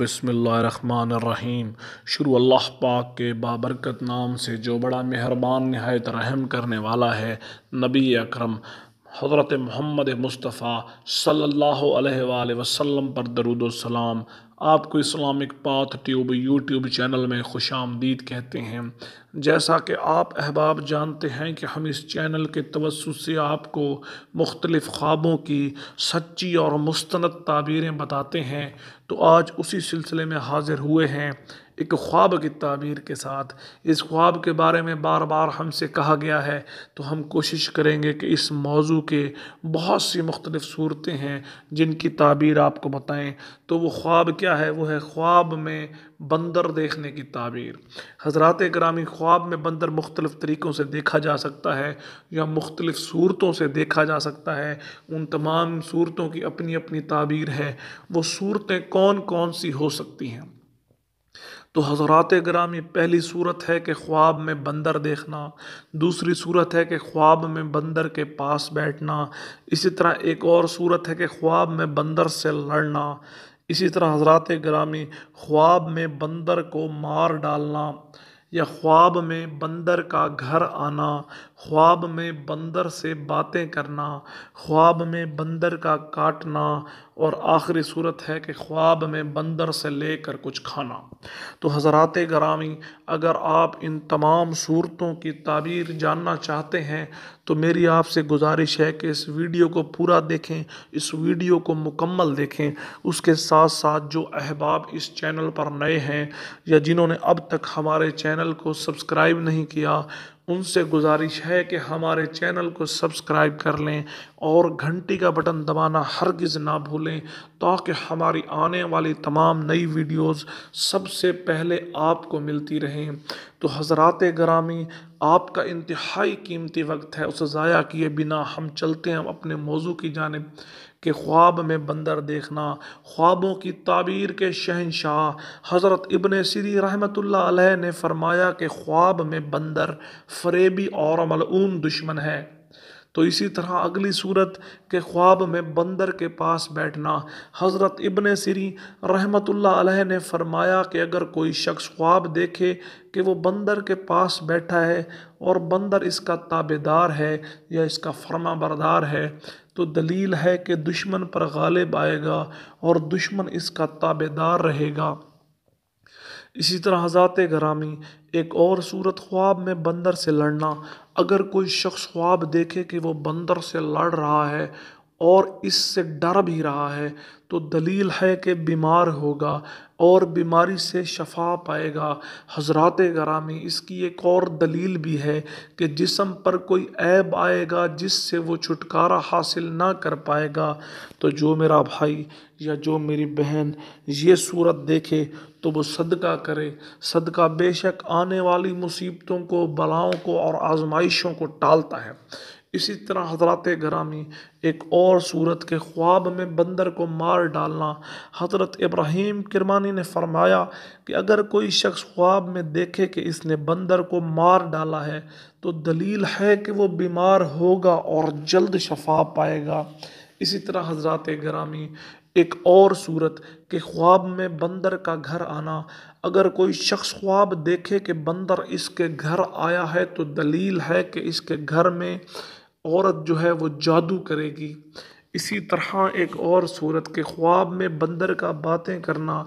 बसमीम शुरू अल्लाह पाक के बाबरकत नाम से जो बड़ा मेहरबान नहायत रहम करने वाला है नबी अक्रम हज़रत मोहम्मद मुस्तफ़ा सल्लल्लाहु अलैहि वसल्लम पर दरुद सलाम आपको Islamic path tube YouTube channel में खुश आमदीद कहते हैं जैसा कि आप अहबाब जानते हैं कि हम इस चैनल के तवसु से आपको मुख्तलिफ़ ख्वाबों की सच्ची और मुस्तंद ताबीरें बताते हैं तो आज उसी सिलसिले में हाज़िर हुए हैं एक ख्वाब की तबीर के साथ इस ख्वाब के बारे में बार बार हमसे कहा गया है तो हम कोशिश करेंगे कि इस मौजू के बहुत सी मुख्तलिफ़ सूरतें हैं जिनकी ताबीर आपको बताएं तो वो ख्वाब क्या है वो है ख्वाब में बंदर देखने की ताबीर हजरात ग्रामी ख्वाब में बंदर मुख्तलिफ़ तरीक़ों से देखा जा सकता है या मुख्तलिफ़ सूरतों से देखा जा सकता है उन तमाम सूरतों की अपनी अपनी ताबीर है वो सूरतें कौन कौन सी हो सकती हैं तो हज़रात ग्रामी पहली सूरत है कि ख्वाब में बंदर देखना दूसरी सूरत है कि ख्वाब में बंदर के पास बैठना इसी तरह एक और सूरत है कि ख्वाब में बंदर से लड़ना इसी तरह हजरात ग्रामी ख्वाब में बंदर को मार डालना या ख्वाब में बंदर का घर आना ख्वाब में बंदर से बातें करना ख्वाब में बंदर का काटना और आखिरी सूरत है कि ख्वाब में बंदर से लेकर कुछ खाना तो हज़रात ग्रामी अगर आप इन तमाम सूरतों की ताबीर जानना चाहते हैं तो मेरी आपसे गुजारिश है कि इस वीडियो को पूरा देखें इस वीडियो को मुकम्मल देखें उसके साथ साथ जो अहबाब इस चैनल पर नए हैं या जिन्होंने अब तक हमारे चैनल को सब्सक्राइब नहीं किया उनसे गुज़ारिश है कि हमारे चैनल को सब्सक्राइब कर लें और घंटी का बटन दबाना हरगिज़ ना भूलें ताकि हमारी आने वाली तमाम नई वीडियोस सबसे पहले आपको मिलती रहें तो हज़रात ग्रामी आपका इंतहाई कीमती वक्त है उसे ज़ाया किए बिना हम चलते हैं अपने मौजू की जानब के ख्वाब में बंदर देखना ख्वाबों की ताबीर के शहनशाह हज़रत इबन सरी रहमत ने फ़रमाया कि ख्वाब में बंदर फरेबी और मलूम दुश्मन है तो इसी तरह अगली सूरत के ख्वाब में बंदर के पास बैठना हज़रत इबन सिरी रहमत ला ने फरमाया कि अगर कोई शख्स ख्वाब देखे कि वो बंदर के पास बैठा है और बंदर इसका ताबेदार है या इसका फर्मा बरदार है तो दलील है कि दुश्मन पर गालिब आएगा और दुश्मन इसका ताबेदार रहेगा इसी तरह हज़ात ग्रामी एक और सूरत ख्वाब में बंदर से लड़ना अगर कोई शख्स ख्वाब देखे कि वो बंदर से लड़ रहा है और इससे डर भी रहा है तो दलील है कि बीमार होगा और बीमारी से शफा पाएगा हजरात गरामी इसकी एक और दलील भी है कि जिसम पर कोई ऐब आएगा जिससे वो छुटकारा हासिल ना कर पाएगा तो जो मेरा भाई या जो मेरी बहन ये सूरत देखे तो वो सदका करे सदका बेशक आने वाली मुसीबतों को बलाओं को और आजमाइशों को टालता है इसी तरह हज़रत ग्रामी एक और सूरत के ख्वाब में बंदर को मार डालना हज़रत इब्राहीम किरमानी ने फरमाया कि अगर कोई शख्स ख्वाब में देखे कि इसने बंदर को मार डाला है तो दलील है कि वो बीमार होगा और जल्द शफा पाएगा इसी तरह हजरत ग्रामी एक और सूरत के ख्वाब में बंदर का घर आना अगर कोई शख्स ख्वाब देखे कि बंदर इसके घर आया है तो दलील है कि इसके घर में औरत जो है वो जादू करेगी इसी तरह एक और सूरत के ख्वाब में बंदर का बातें करना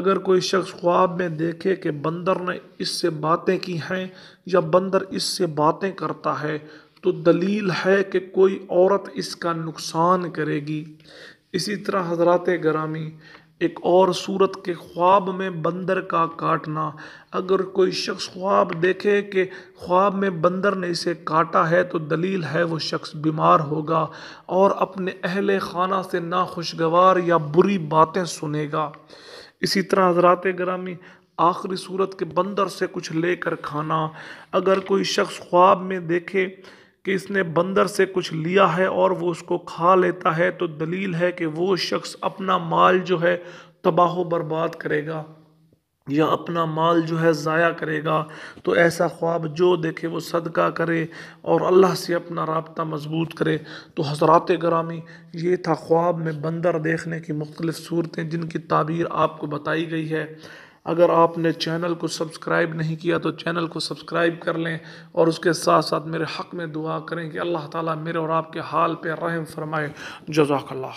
अगर कोई शख्स ख्वाब में देखे कि बंदर ने इससे बातें की हैं या बंदर इससे बातें करता है तो दलील है कि कोई औरत इसका नुकसान करेगी इसी तरह हजरात ग्रामी एक और सूरत के ख्वाब में बंदर का काटना अगर कोई शख्स ख्वाब देखे कि ख्वाब में बंदर ने इसे काटा है तो दलील है वो शख्स बीमार होगा और अपने अहल खाना से नाखुशगवार या बुरी बातें सुनेगा इसी तरह हजरात ग्रामी आखिरी सूरत के बंदर से कुछ लेकर खाना अगर कोई शख्स ख्वाब में देखे कि इसने बंदर से कुछ लिया है और वो उसको खा लेता है तो दलील है कि वो शख्स अपना माल जो है तबाह बर्बाद करेगा या अपना माल जो है ज़ाया करेगा तो ऐसा ख्वाब जो देखे वो सदका करे और अल्लाह से अपना रबता मजबूत करे तो हजरात ग्रामी ये था ख्वाब में बंदर देखने की मुख्तलिफ़ सूरतें जिनकी ताबीर आपको बताई गई है अगर आपने चैनल को सब्सक्राइब नहीं किया तो चैनल को सब्सक्राइब कर लें और उसके साथ साथ मेरे हक़ में दुआ करें कि अल्लाह ताला मेरे और आपके हाल पे रहम फरमाए जजाकल्ला